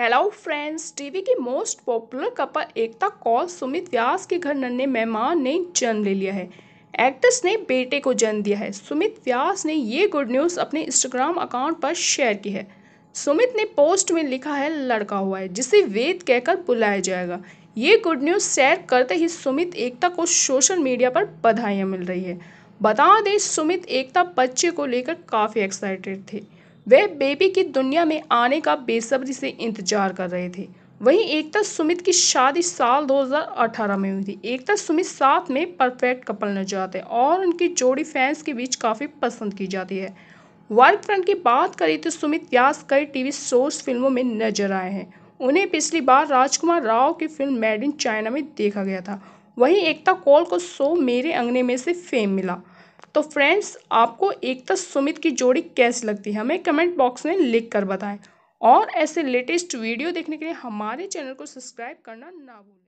hello friends TV की most popular couple Ekta Kaul Sumit Vyas के घर नन्हे मेहमान ने जन्म ले लिया है एक्ट्रेस ने बेटे को जन्म दिया है सुमित व्यास ने ये गुड न्यूज़ अपने इंस्टाग्राम अकाउंट पर शेयर की है सुमित ने पोस्ट में लिखा है लड़का हुआ है जिसे वेद कहकर बुलाया जाएगा ये गुड न्यूज़ शेयर करते ही सुमित एकता को सोशल मीडिया पर बधाइयाँ मिल रही है बता दें सुमित एकता बच्चे को लेकर काफ़ी एक्साइटेड थे वे बेबी की दुनिया में आने का बेसब्री से इंतजार कर रहे थे वहीं एकता सुमित की शादी साल 2018 में हुई थी एकता सुमित साथ में परफेक्ट कपल नजर आते हैं और उनकी जोड़ी फैंस के बीच काफ़ी पसंद की जाती है वर्क फ्रंट की बात करें तो सुमित व्यास कई टीवी शोज फिल्मों में नजर आए हैं उन्हें पिछली बार राजकुमार राव की फिल्म मेड इन चाइना में देखा गया था वहीं एकता कौल को शो मेरे अंगने में से फेम मिला तो फ्रेंड्स आपको एकता सुमित की जोड़ी कैसी लगती है हमें कमेंट बॉक्स में लिख कर बताएं और ऐसे लेटेस्ट वीडियो देखने के लिए हमारे चैनल को सब्सक्राइब करना ना भूलें